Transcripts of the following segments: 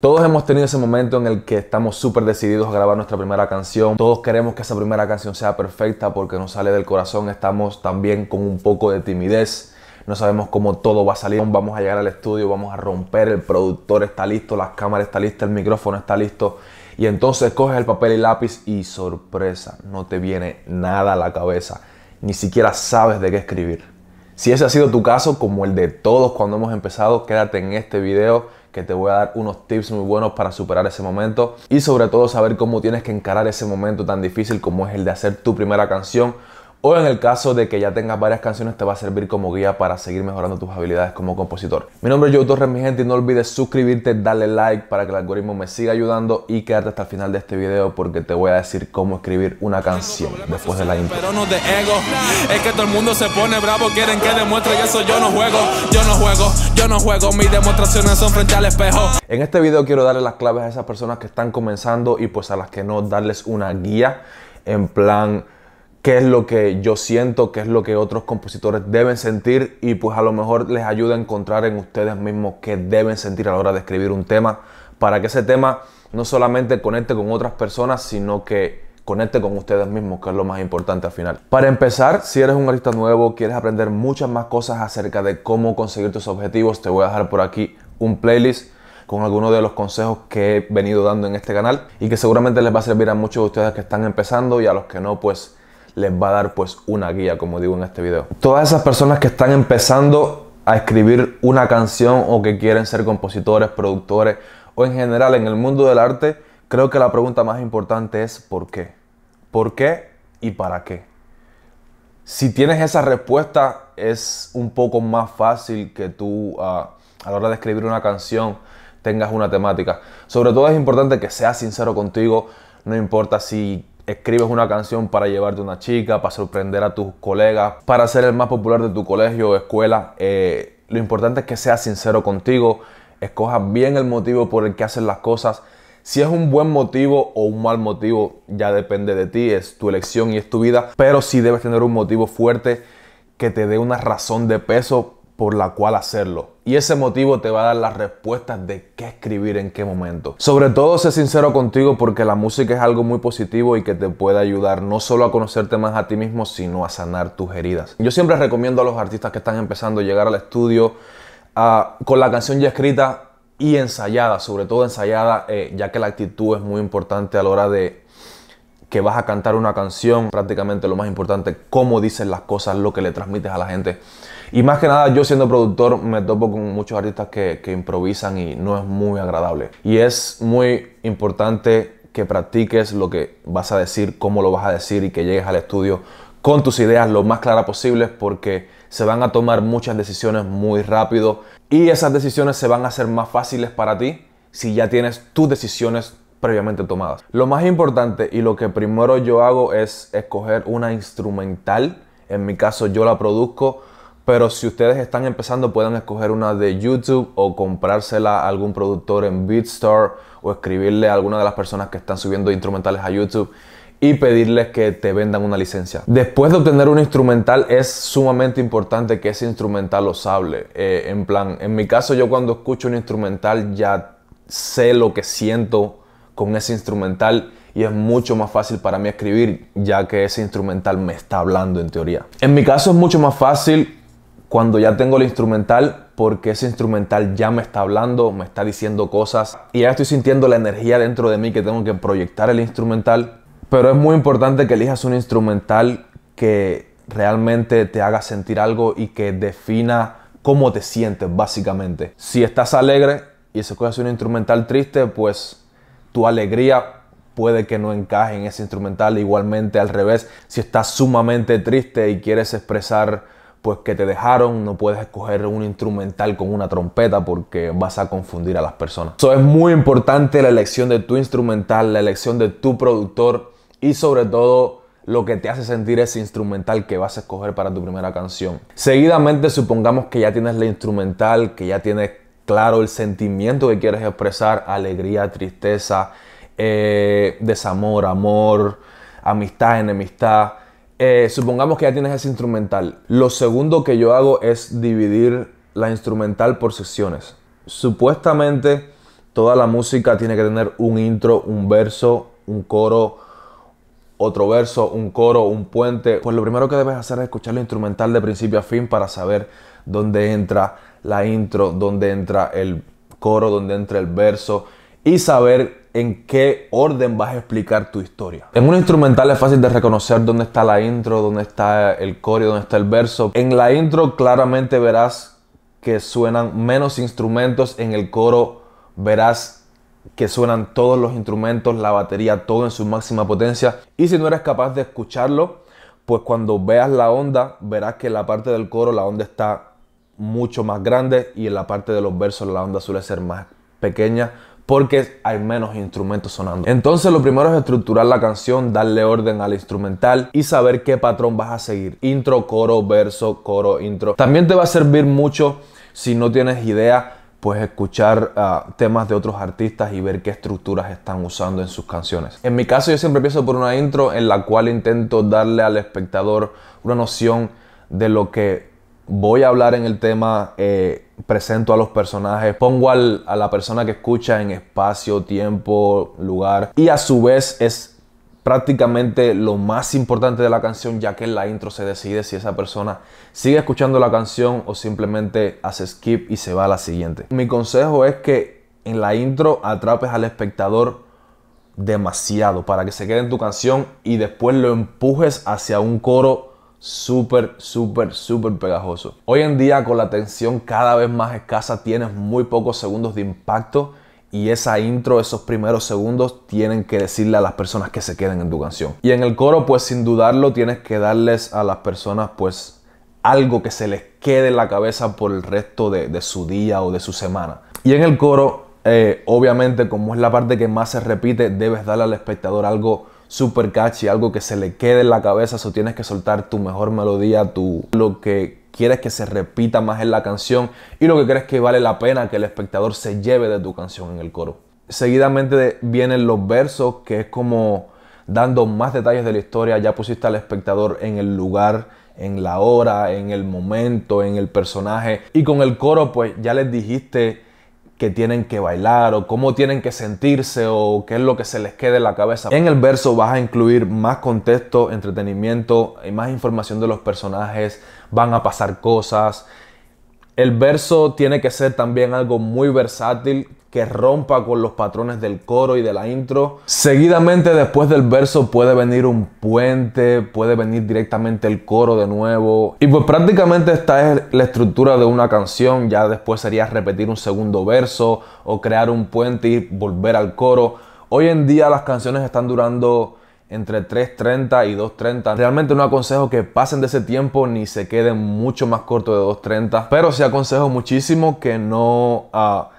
Todos hemos tenido ese momento en el que estamos súper decididos a grabar nuestra primera canción. Todos queremos que esa primera canción sea perfecta porque nos sale del corazón. Estamos también con un poco de timidez. No sabemos cómo todo va a salir. Vamos a llegar al estudio, vamos a romper. El productor está listo, las cámaras están listas, el micrófono está listo. Y entonces coges el papel y lápiz y sorpresa, no te viene nada a la cabeza. Ni siquiera sabes de qué escribir. Si ese ha sido tu caso, como el de todos cuando hemos empezado, quédate en este video que te voy a dar unos tips muy buenos para superar ese momento y sobre todo saber cómo tienes que encarar ese momento tan difícil como es el de hacer tu primera canción o en el caso de que ya tengas varias canciones, te va a servir como guía para seguir mejorando tus habilidades como compositor. Mi nombre es Joe Torres, mi gente, y no olvides suscribirte, darle like para que el algoritmo me siga ayudando y quedarte hasta el final de este video porque te voy a decir cómo escribir una canción después de la intro. Pero no de ego, es que todo el mundo se pone bravo, quieren que demuestre y eso yo no juego, yo no juego, yo no juego, mis demostraciones son frente al espejo. En este video quiero darle las claves a esas personas que están comenzando y pues a las que no, darles una guía en plan qué es lo que yo siento, qué es lo que otros compositores deben sentir y pues a lo mejor les ayuda a encontrar en ustedes mismos qué deben sentir a la hora de escribir un tema para que ese tema no solamente conecte con otras personas, sino que conecte con ustedes mismos, que es lo más importante al final. Para empezar, si eres un artista nuevo, quieres aprender muchas más cosas acerca de cómo conseguir tus objetivos, te voy a dejar por aquí un playlist con algunos de los consejos que he venido dando en este canal y que seguramente les va a servir a muchos de ustedes que están empezando y a los que no, pues les va a dar pues una guía, como digo en este video. Todas esas personas que están empezando a escribir una canción o que quieren ser compositores, productores o en general en el mundo del arte, creo que la pregunta más importante es ¿por qué? ¿Por qué y para qué? Si tienes esa respuesta es un poco más fácil que tú ah, a la hora de escribir una canción tengas una temática. Sobre todo es importante que seas sincero contigo, no importa si escribes una canción para llevarte a una chica, para sorprender a tus colegas, para ser el más popular de tu colegio o escuela, eh, lo importante es que seas sincero contigo, escojas bien el motivo por el que haces las cosas. Si es un buen motivo o un mal motivo, ya depende de ti, es tu elección y es tu vida, pero sí debes tener un motivo fuerte que te dé una razón de peso por la cual hacerlo. Y ese motivo te va a dar las respuestas de qué escribir en qué momento. Sobre todo, sé sincero contigo porque la música es algo muy positivo y que te puede ayudar no solo a conocerte más a ti mismo, sino a sanar tus heridas. Yo siempre recomiendo a los artistas que están empezando a llegar al estudio ah, con la canción ya escrita y ensayada, sobre todo ensayada, eh, ya que la actitud es muy importante a la hora de que vas a cantar una canción, prácticamente lo más importante, cómo dices las cosas, lo que le transmites a la gente. Y más que nada, yo siendo productor me topo con muchos artistas que, improvisan y no es muy agradable. Y es muy importante que practiques lo que vas a decir, cómo lo vas a decir y que llegues al estudio con tus ideas lo más claras posibles porque se van a tomar muchas decisiones muy rápido y esas decisiones se van a hacer más fáciles para ti si ya tienes tus decisiones previamente tomadas. Lo más importante y lo que primero yo hago es escoger una instrumental. En mi caso yo la produzco pero si ustedes están empezando, pueden escoger una de YouTube o comprársela a algún productor en BeatStar o escribirle a alguna de las personas que están subiendo instrumentales a YouTube y pedirles que te vendan una licencia. Después de obtener un instrumental es sumamente importante que ese instrumental lo hable. Eh, en plan, en mi caso yo cuando escucho un instrumental ya sé lo que siento con ese instrumental y es mucho más fácil para mí escribir ya que ese instrumental me está hablando en teoría. En mi caso es mucho más fácil cuando ya tengo el instrumental, porque ese instrumental ya me está hablando, me está diciendo cosas y ya estoy sintiendo la energía dentro de mí que tengo que proyectar el instrumental. Pero es muy importante que elijas un instrumental que realmente te haga sentir algo y que defina cómo te sientes básicamente. Si estás alegre y escoges un instrumental triste, pues tu alegría puede que no encaje en ese instrumental. Igualmente al revés, si estás sumamente triste y quieres expresar pues que te dejaron, no puedes escoger un instrumental con una trompeta porque vas a confundir a las personas. Eso es muy importante la elección de tu instrumental, la elección de tu productor y sobre todo lo que te hace sentir ese instrumental que vas a escoger para tu primera canción. Seguidamente supongamos que ya tienes la instrumental, que ya tienes claro el sentimiento que quieres expresar, alegría, tristeza, eh, desamor, amor, amistad, enemistad eh, supongamos que ya tienes ese instrumental. Lo segundo que yo hago es dividir la instrumental por secciones. Supuestamente toda la música tiene que tener un intro, un verso, un coro, otro verso, un coro, un puente. Pues lo primero que debes hacer es escuchar la instrumental de principio a fin para saber dónde entra la intro, dónde entra el coro, dónde entra el verso y saber en qué orden vas a explicar tu historia. En un instrumental es fácil de reconocer dónde está la intro, dónde está el coro, dónde está el verso. En la intro claramente verás que suenan menos instrumentos, en el coro verás que suenan todos los instrumentos, la batería, todo en su máxima potencia. Y si no eres capaz de escucharlo, pues cuando veas la onda, verás que en la parte del coro la onda está mucho más grande y en la parte de los versos la onda suele ser más pequeña porque hay menos instrumentos sonando. Entonces lo primero es estructurar la canción, darle orden al instrumental y saber qué patrón vas a seguir. Intro, coro, verso, coro, intro. También te va a servir mucho si no tienes idea pues escuchar ah, temas de otros artistas y ver qué estructuras están usando en sus canciones. En mi caso yo siempre empiezo por una intro en la cual intento darle al espectador una noción de lo que voy a hablar en el tema, eh, presento a los personajes, pongo a la persona que escucha en espacio, tiempo, lugar. Y a su vez es prácticamente lo más importante de la canción, ya que en la intro se decide si esa persona sigue escuchando la canción o simplemente hace skip y se va a la siguiente. Mi consejo es que en la intro atrapes al espectador demasiado para que se quede en tu canción y después lo empujes hacia un coro súper, súper, súper pegajoso. Hoy en día con la atención cada vez más escasa tienes muy pocos segundos de impacto y esa intro, esos primeros segundos tienen que decirle a las personas que se queden en tu canción. Y en el coro pues sin dudarlo tienes que darles a las personas pues algo que se les quede en la cabeza por el resto de, su día o de su semana. Y en el coro, eh, obviamente como es la parte que más se repite, debes darle al espectador algo super catchy, algo que se le quede en la cabeza, o tienes que soltar tu mejor melodía, tu lo que quieres que se repita más en la canción y lo que crees que vale la pena que el espectador se lleve de tu canción en el coro. Seguidamente vienen los versos, que es como dando más detalles de la historia, ya pusiste al espectador en el lugar, en la hora, en el momento, en el personaje y con el coro pues ya les dijiste que tienen que bailar o cómo tienen que sentirse o qué es lo que se les quede en la cabeza. En el verso vas a incluir más contexto, entretenimiento y más información de los personajes, van a pasar cosas. El verso tiene que ser también algo muy versátil que rompa con los patrones del coro y de la intro. Seguidamente después del verso puede venir un puente, puede venir directamente el coro de nuevo. Y pues prácticamente esta es la estructura de una canción, ya después sería repetir un segundo verso o crear un puente y volver al coro. Hoy en día las canciones están durando entre 3.30 y 2.30. Realmente no aconsejo que pasen de ese tiempo ni se queden mucho más corto de 2.30, pero sí aconsejo muchísimo que no... Ah,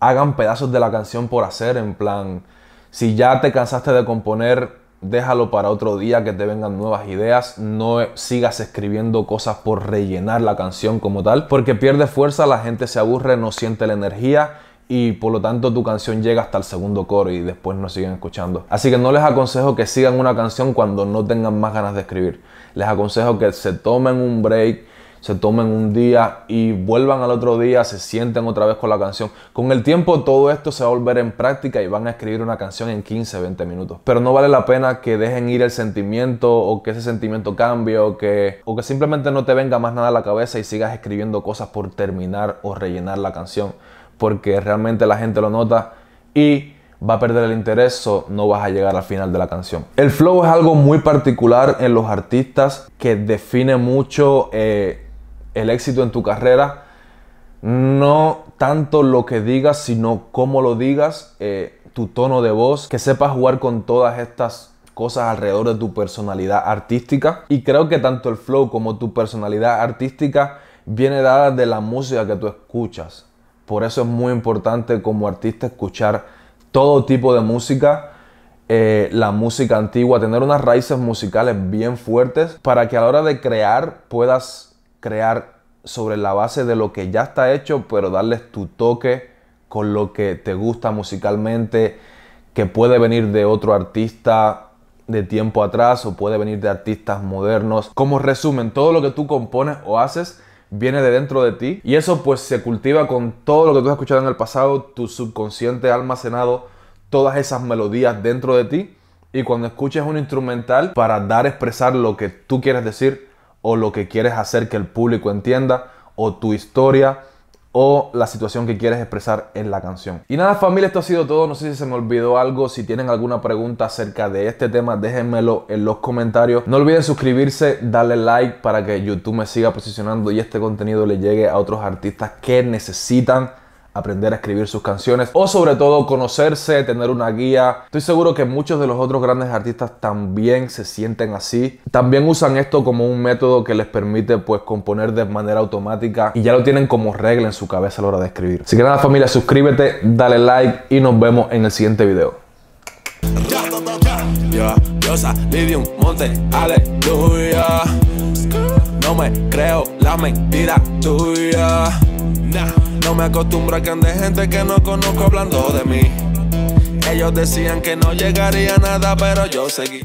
hagan pedazos de la canción por hacer, en plan, si ya te cansaste de componer, déjalo para otro día que te vengan nuevas ideas, no sigas escribiendo cosas por rellenar la canción como tal, porque pierde fuerza, la gente se aburre, no siente la energía y por lo tanto tu canción llega hasta el segundo coro y después no siguen escuchando. Así que no les aconsejo que sigan una canción cuando no tengan más ganas de escribir. Les aconsejo que se tomen un break, se tomen un día y vuelvan al otro día, se sienten otra vez con la canción. Con el tiempo todo esto se va a volver en práctica y van a escribir una canción en 15, 20 minutos. Pero no vale la pena que dejen ir el sentimiento o que ese sentimiento cambie o que, o que simplemente no te venga más nada a la cabeza y sigas escribiendo cosas por terminar o rellenar la canción. Porque realmente la gente lo nota y va a perder el interés o no vas a llegar al final de la canción. El flow es algo muy particular en los artistas que define mucho eh, el éxito en tu carrera, no tanto lo que digas, sino cómo lo digas, eh, tu tono de voz, que sepas jugar con todas estas cosas alrededor de tu personalidad artística. Y creo que tanto el flow como tu personalidad artística viene dada de la música que tú escuchas. Por eso es muy importante como artista escuchar todo tipo de música, eh, la música antigua, tener unas raíces musicales bien fuertes para que a la hora de crear puedas crear sobre la base de lo que ya está hecho, pero darles tu toque con lo que te gusta musicalmente, que puede venir de otro artista de tiempo atrás o puede venir de artistas modernos. Como resumen, todo lo que tú compones o haces viene de dentro de ti y eso pues se cultiva con todo lo que tú has escuchado en el pasado, tu subconsciente ha almacenado todas esas melodías dentro de ti y cuando escuches un instrumental para dar expresar lo que tú quieres decir, o lo que quieres hacer que el público entienda o tu historia o la situación que quieres expresar en la canción. Y nada familia, esto ha sido todo. No sé si se me olvidó algo. Si tienen alguna pregunta acerca de este tema, déjenmelo en los comentarios. No olviden suscribirse, darle like para que YouTube me siga posicionando y este contenido le llegue a otros artistas que necesitan aprender a escribir sus canciones o sobre todo conocerse, tener una guía. Estoy seguro que muchos de los otros grandes artistas también se sienten así. También usan esto como un método que les permite pues componer de manera automática y ya lo tienen como regla en su cabeza a la hora de escribir. Así que nada familia, suscríbete, dale like y nos vemos en el siguiente video. No me creo la mentira tuya. No me acostumbro a que ande gente que no conozco hablando de mí. Ellos decían que no llegaría nada, pero yo seguí.